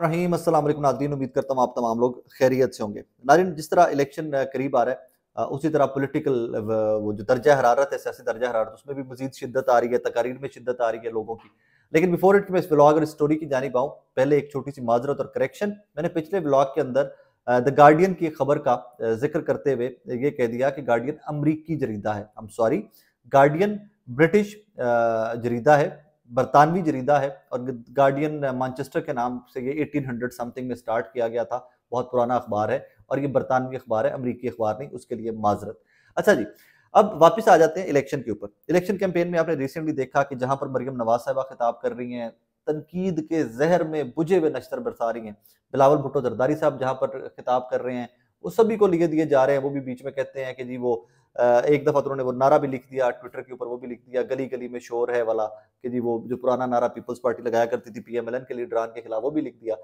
रहीम असल नाजरीन उम्मीद करता हूँ आप तमाम लोग खैरियत से होंगे नाजरीन जिस तरह इलेक्शन करीब आ रहा है उसी तरह पोलिटिकल वो जो दर्जा हरारत है सियासी दर्जा हरारत उसमें भी मजीद शिद्दत आ रही है तकारीर में शिद्दत आ रही है लोगों की लेकिन बिफोर इट मैं इस ब्लॉग और इस स्टोरी की जानी पाऊँ पहले एक छोटी सी माजरत और करेक्शन मैंने पिछले ब्लॉग के अंदर द गार्डियन की खबर का जिक्र करते हुए ये कह दिया कि गार्डियन अमरीकी जरीदा है हम सॉरी गार्डियन ब्रिटिश जरीदा है बरतानवी जरीदा है और गार्डियन मानचेस्टर के नाम से ये 1800 समथिंग में स्टार्ट किया गया था बहुत पुराना अखबार है और ये बरतानवी अखबार है अमरीकी अखबार नहीं उसके लिए माजरत अच्छा जी अब वापस आ जाते हैं इलेक्शन के ऊपर इलेक्शन कैंपेन में आपने रिसेंटली देखा कि जहां पर मरियम नवाज साहबा खिताब कर रही हैं तनकीद के जहर में बुझे हुए नश्तर बरसा रही हैं बिलावल भुट्टो जरदारी साहब जहां पर खिताब कर रहे हैं वो सभी को लिए दिए जा रहे हैं वो भी बीच में कहते हैं कि जी वो एक दफ़ा तो उन्होंने वो नारा भी लिख दिया ट्विटर के ऊपर वो भी लिख दिया गली गली में शोर है वाला कि जी वो जो पुराना नारा पीपल्स पार्टी लगाया करती थी पीएमएलएन के लीडरान के खिलाफ वो भी लिख दिया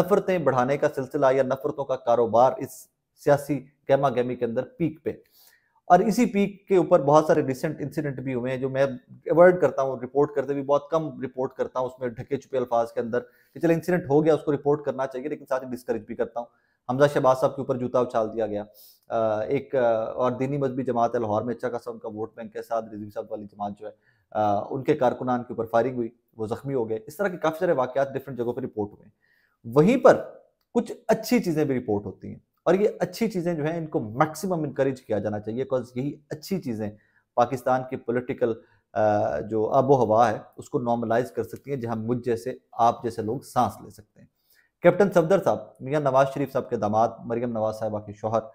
नफरतें बढ़ाने का सिलसिला या नफरतों का कारोबार इस सियासी गहमा गहमी के अंदर पीक पे और इसी पीक के ऊपर बहुत सारे रिसेंट इंसिडेंट भी हुए हैं जो मैं अवॉइड करता हूँ रिपोर्ट करते भी बहुत कम रिपोर्ट करता हूँ उसमें ढके छुपे अल्फाज के अंदर कि चलो इंसिडेंट हो गया उसको रिपोर्ट करना चाहिए लेकिन साथ ही डिस्करेज भी करता हूँ हमजा शहबाज साहब के ऊपर जूता उछाल दिया गया एक और दीनी मजहबी जमात है लाहौर में अच्छा खासा उनका वोट बैंक के साथ रिजवी साहब वाली जमात जो है उनके कारकुनान के ऊपर फायरिंग हुई वो जख्मी हो गए इस तरह के काफ़ी सारे वाकत डिफरेंट जगहों पर रिपोर्ट हुए वहीं पर कुछ अच्छी चीज़ें भी रिपोर्ट होती हैं और ये अच्छी चीज़ें जो हैं इनको मैक्सिमम इनक्रेज किया जाना चाहिए बिकॉज यही अच्छी चीज़ें पाकिस्तान की पोलिटिकल जो आबो हवा है उसको नॉर्मलाइज कर सकती हैं जहाँ मुझ जैसे आप जैसे लोग सांस ले सकते हैं कैप्टन सफदर साहब मियाँ नवाज शरीफ साहब के दामाद मरियम नवाज साहबा के शोहर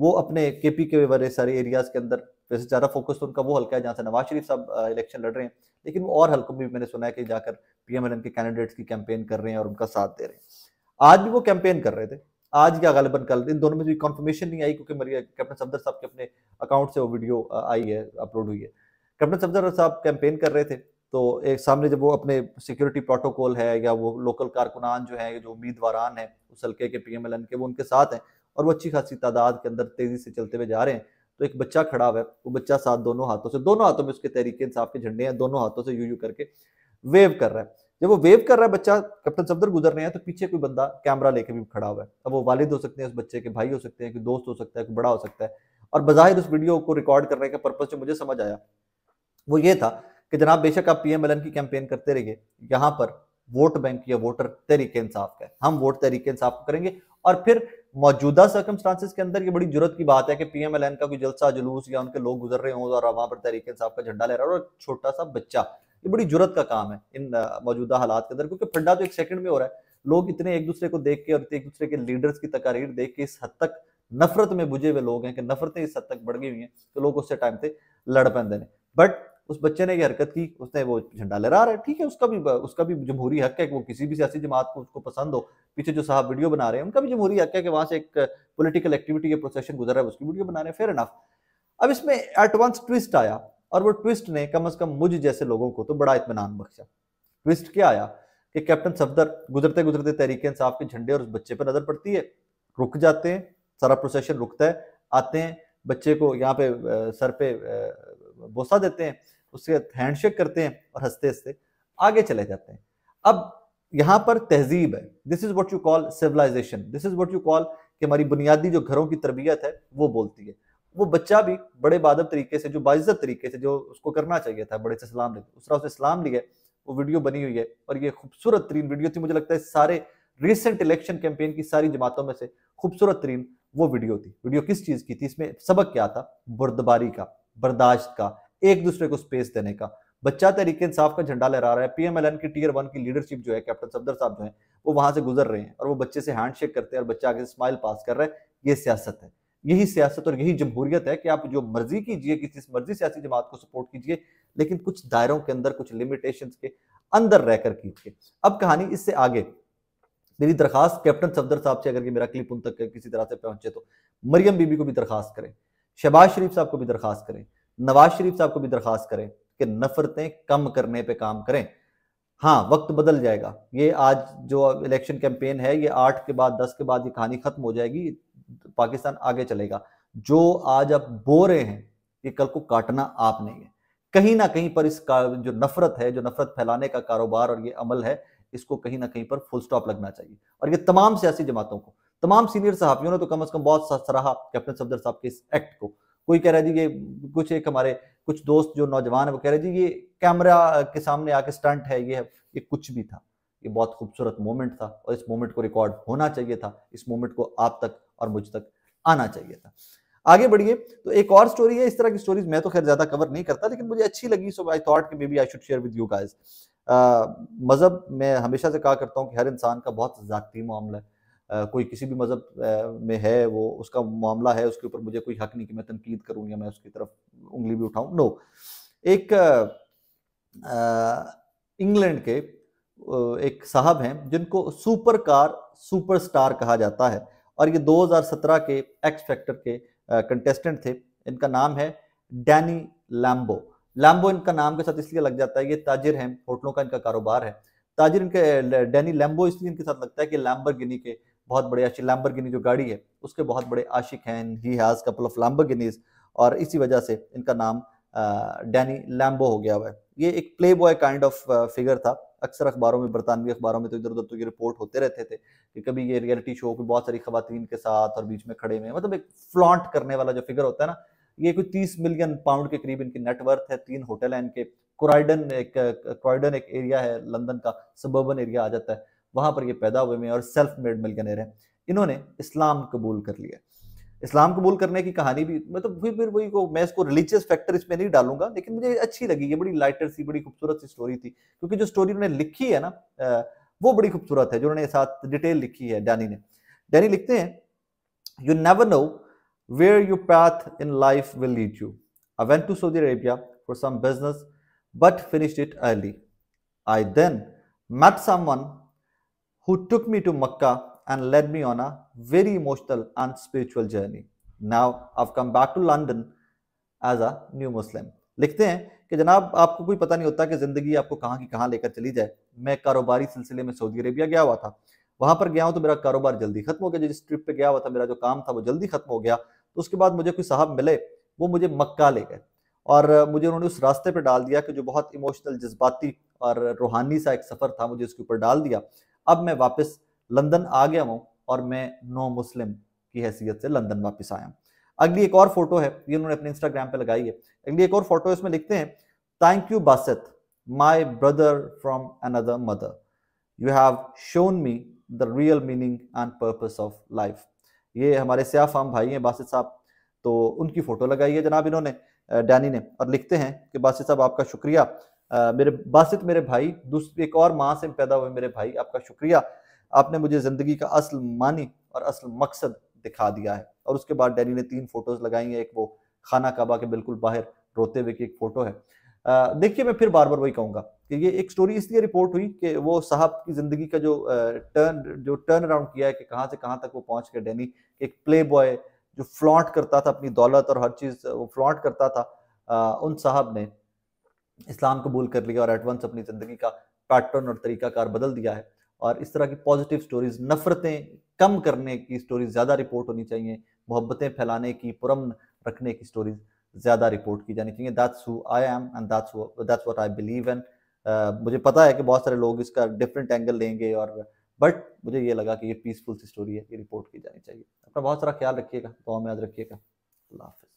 वो अपने के पी के वाले सारे एरियाज़ के अंदर वैसे ज़्यादा फोकस तो उनका वो हल्का है जहाँ से नवाज शरीफ साहब इलेक्शन लड़ रहे हैं लेकिन वो और हल्कों में भी मैंने सुना है कि जाकर पी एम एल एन के कैंडिडेट्स की कैंपेन कर रहे हैं और उनका साथ दे रहे हैं आज भी वो कैंपेन कर रहे थे आज या गलबन कल इन दोनों में भी तो कन्फर्मेशन नहीं आई क्योंकि मरिया कैप्टन सफदर साहब के अपने अकाउंट से वो वीडियो आई है अपलोड हुई है कैप्टन सफदर साहब कैंपेन कर रहे थे तो एक सामने जब वो अपने सिक्योरिटी प्रोटोकॉल है या वो लोकल कारकुनान जो है जो उम्मीदवार हैं उस हल्के के पी एम एल एन के वो उनके साथ हैं और वो अच्छी खासी तादाद के अंदर तेजी से चलते हुए जा रहे हैं तो एक बच्चा खड़ा हुआ है वो बच्चा साथ दोनों हाथों से दोनों हाथों में उसके तरीके इंसाफ के झंडे हैं दोनों हाथों से यू यू करके वेव कर रहा है जब वो वेव कर रहा है बच्चा कैप्टन सफदर गुजर रहे हैं तो पीछे कोई बंदा कैमरा लेके भी खड़ा हुआ है अब वो वालिद हो सकते हैं उस बच्चे के भाई हो सकते हैं कोई दोस्त हो सकता है कोई बड़ा हो सकता है और बज़ाहिर उस वीडियो को रिकॉर्ड करने का पर्पज़ जो मुझे समझ आया वो ये था कि जनाब बेशक आप पी की कैंपेन करते रहिए यहाँ पर वोट बैंक या वोटर तरीके इंसाफ का हम वोट तरीके इंसाफ करेंगे और फिर मौजूदा सर्कमस्टांसिस के अंदर ये बड़ी जरूरत की बात है कि पीएमएलएन का कोई जलसा जुलूस या उनके लोग गुजर रहे हों और वहां पर तहरीक इंसाफ का झंडा ले रहा है और छोटा सा बच्चा ये बड़ी जरूरत का काम है इन मौजूदा हालात के अंदर क्योंकि फंडा तो एक सेकंड में हो रहा है लोग इतने एक दूसरे को देख के और एक दूसरे के लीडर्स की तकारीर देख के इस हद तक नफरत में बुझे हुए लोग हैं कि नफरतें इस हद तक बढ़ गई हुई हैं तो लोग उससे टाइम से लड़ पाते हैं बट उस बच्चे ने ये हरकत की उसने वो झंडा लहरा रहा है ठीक है उसका भी उसका भी जमहूरी हक है कि वो किसी भी सियासी जमात को उसको पसंद हो पीछे जो साहब वीडियो बना रहे हैं उनका भी जमहूरी हक है कि वहाँ से एक पोलिटिकल एक्टिविटी या प्रोसेशन गुजर रहा है उसकी वीडियो बना रहे हैं फेयर इनफ अब इसमें एट वंस ट्विस्ट आया और वो ट्विस्ट ने कम अज कम मुझ जैसे लोगों को तो बड़ा इतमान बख्शा ट्विस्ट क्या आया कि कैप्टन सफदर गुजरते गुजरते तहरीक इंसाफ के झंडे और उस बच्चे पर नजर पड़ती है रुक जाते हैं सारा प्रोसेशन रुकता है आते हैं बच्चे को यहाँ पे सर पे बोसा देते हैं उसके हैंडशेक करते हैं और हंसते हंसते आगे चले जाते हैं अब यहाँ पर तहजीब है this is what you call civilization this is what you call कि हमारी बुनियादी जो घरों की तरबियत है वो बोलती है वो बच्चा भी बड़े बादब तरीके से जो बाइज़त तरीके से जो उसको करना चाहिए था बड़े से सलाम लेते तरह उसने सलाम लिया वो वीडियो बनी हुई है और ये खूबसूरत तरीन वीडियो थी मुझे लगता है सारे रिसेंट इलेक्शन कैंपेन की सारी जमातों में से खूबसूरत तरीन वो वीडियो थी वीडियो किस चीज़ की थी इसमें सबक क्या था बुरदबारी का बर्दाश्त का एक दूसरे को स्पेस देने का बच्चा तरीके तो इंसाफ का झंडा लहरा रहा है पीएमएलएन की टीयर वन की लीडरशिप जो है कैप्टन सफदर साहब जो है वो वहां से गुजर रहे हैं और वो बच्चे से हैंड शेक करते हैं और बच्चा आगे स्माइल पास कर रहा है ये सियासत है यही सियासत और यही जमहूरियत है कि आप जो मर्जी कीजिए किसी मर्जी सियासी जमात को सपोर्ट कीजिए लेकिन कुछ दायरों के अंदर कुछ लिमिटेशन के अंदर रहकर कीजिए अब कहानी इससे आगे मेरी दरखास्त कैप्टन सफदर साहब से अगर ये मेरा क्लिप उन तक किसी तरह से पहुंचे तो मरियम बीबी को भी दरखास्त करें शहबाज शरीफ साहब को भी दरखास्त करें नवाज शरीफ साहब को भी दरखास्त करें कि नफरतें कम करने पे काम करें हाँ वक्त बदल जाएगा ये आज जो इलेक्शन कैंपेन है ये आठ के बाद दस के बाद ये कहानी खत्म हो जाएगी पाकिस्तान आगे चलेगा जो आज आप बो रहे हैं ये कल को काटना आप नहीं है कहीं ना कहीं पर इस जो नफरत है जो नफरत फैलाने का कारोबार और ये अमल है इसको कहीं ना कहीं पर फुल स्टॉप लगना चाहिए और ये तमाम सियासी जमातों को तमाम सीनियर सहाफियों ने तो कम अज कम बहुत सराहा कैप्टन सफदर साहब के इस एक्ट को कोई कह रहा है जी ये कुछ एक हमारे कुछ दोस्त जो नौजवान है वो कह रहे जी ये कैमरा के सामने आके स्टंट है ये ये कुछ भी था ये बहुत खूबसूरत मोमेंट था और इस मोमेंट को रिकॉर्ड होना चाहिए था इस मोमेंट को आप तक और मुझ तक आना चाहिए था आगे बढ़िए तो एक और स्टोरी है इस तरह की स्टोरीज मैं तो खैर ज्यादा कवर नहीं करता लेकिन मुझे अच्छी लगी सो आई थॉट कि maybe I should share with you guys मज़हब मैं हमेशा से कहा करता हूँ कि हर इंसान का बहुत ज़ाती मामला है कोई किसी भी मज़हब में है वो उसका मामला है उसके ऊपर मुझे कोई हक नहीं कि मैं तनकीद करूँ या मैं उसकी तरफ उंगली भी उठाऊँ नो एक इंग्लैंड के एक साहब हैं जिनको सुपर कार सुपर स्टार कहा जाता है और ये 2017 के एक्स फैक्टर के कंटेस्टेंट थे इनका नाम है डैनी लैम्बो लैम्बो इनका नाम के साथ इसलिए लग जाता है ये ताजिर हैं होटलों का इनका कारोबार है ताजिर इनके डैनी लैम्बो इसलिए इनके साथ लगता है कि लैम्बर गिनी के बहुत बड़े आशिक लैम्बर जो गाड़ी है उसके बहुत बड़े आशिक हैं he has couple of lamber और इसी वजह से इनका नाम डैनी लैम्बो हो गया हुआ है ये एक play boy kind of figure था अक्सर अखबारों में बरतानवी अखबारों में तो इधर उधर तो ये रिपोर्ट होते रहते थे कि कभी ये रियलिटी शो की बहुत सारी खातन के साथ और बीच में खड़े में मतलब एक फ्लॉन्ट करने वाला जो फिगर होता है ना ये कोई तीस मिलियन पाउंड के करीब इनकी नेटवर्थ है तीन होटल हैं इनके क्राइडन एक क्राइडन एक एरिया है लंदन का सबर्बन एरिया आ जाता है वहाँ पर ये पैदा हुए में और सेल्फ मेड मिलगनर हैं इन्होंने इस्लाम कबूल कर लिया इस्लाम कबूल करने की कहानी भी मतलब फिर फिर वही को मैं इसको रिलीजियस फैक्टर इसमें नहीं डालूंगा लेकिन मुझे अच्छी लगी ये बड़ी लाइटर सी बड़ी खूबसूरत सी स्टोरी थी क्योंकि जो स्टोरी उन्होंने लिखी है ना वो बड़ी खूबसूरत है जो उन्होंने साथ डिटेल लिखी है डैनी ने डैनी लिखते हैं you never know where you path in life will lead you I went to Saudi Arabia for some business but finished it early I then met someone who took me to Makkah and led me on a very emotional and spiritual journey. Now I've come back to London as a new Muslim. लिखते हैं कि जनाब आपको कोई पता नहीं होता कि ज़िंदगी आपको कहाँ की कहाँ लेकर चली जाए मैं कारोबारी सिलसिले में सऊदी अरेबिया गया हुआ था वहाँ पर गया हूँ तो मेरा कारोबार जल्दी खत्म हो गया जिस ट्रिप पे गया हुआ था मेरा जो काम था वो जल्दी खत्म हो गया तो उसके बाद मुझे कोई साहब मिले वो मुझे मक्का ले गए और मुझे उन्होंने उस रास्ते पर डाल दिया कि जो बहुत इमोशनल जज्बाती और रूहानी सा एक सफ़र था मुझे उसके ऊपर डाल दिया अब मैं वापस लंदन आ गया हूँ और मैं नो मुस्लिम की हैसियत से लंदन वापस आया हूँ अगली एक और फोटो है ये उन्होंने अपने इंस्टाग्राम पे लगाई है अगली एक और फोटो इसमें लिखते हैं thank you Basit my brother from another mother you have shown me the real meaning and purpose of life ये हमारे सिया फाम भाई हैं बासित साहब तो उनकी फ़ोटो लगाई है जनाब इन्होंने डैनी ने और लिखते हैं कि बासित साहब आपका शुक्रिया मेरे बासित मेरे भाई दूसरी एक और माँ से पैदा हुए मेरे भाई आपका शुक्रिया आपने मुझे ज़िंदगी का असल मानी और असल मकसद दिखा दिया है और उसके बाद डैनी ने तीन फोटोज़ लगाई हैं एक वो खाना काबा के बिल्कुल बाहर रोते हुए की एक फ़ोटो है देखिए मैं फिर बार बार वही कहूँगा कि ये एक स्टोरी इसलिए रिपोर्ट हुई कि वो साहब की ज़िंदगी का जो टर्न जो टर्न अराउंड किया है कि कहाँ से कहाँ तक वो पहुँच गए डैनी एक प्ले बॉय जो फ्लॉन्ट करता था अपनी दौलत और हर चीज़ वो फ्लॉन्ट करता था उन साहब ने इस्लाम कबूल कर लिया और एडवांस अपनी ज़िंदगी का पैटर्न और तरीकाकार बदल दिया है और इस तरह की पॉजिटिव स्टोरीज नफ़रतें कम करने की स्टोरीज ज़्यादा रिपोर्ट होनी चाहिए मोहब्बतें फैलाने की पुरम रखने की स्टोरीज ज़्यादा रिपोर्ट की जानी चाहिए that's who I am and that's that's what I believe एंड मुझे पता है कि बहुत सारे लोग इसका डिफरेंट एंगल लेंगे और बट मुझे ये लगा कि ये पीसफुल सी स्टोरी है ये रिपोर्ट की जानी चाहिए अपना बहुत सारा ख्याल रखिएगा तो में याद रखिएगा अल्लाह हाफि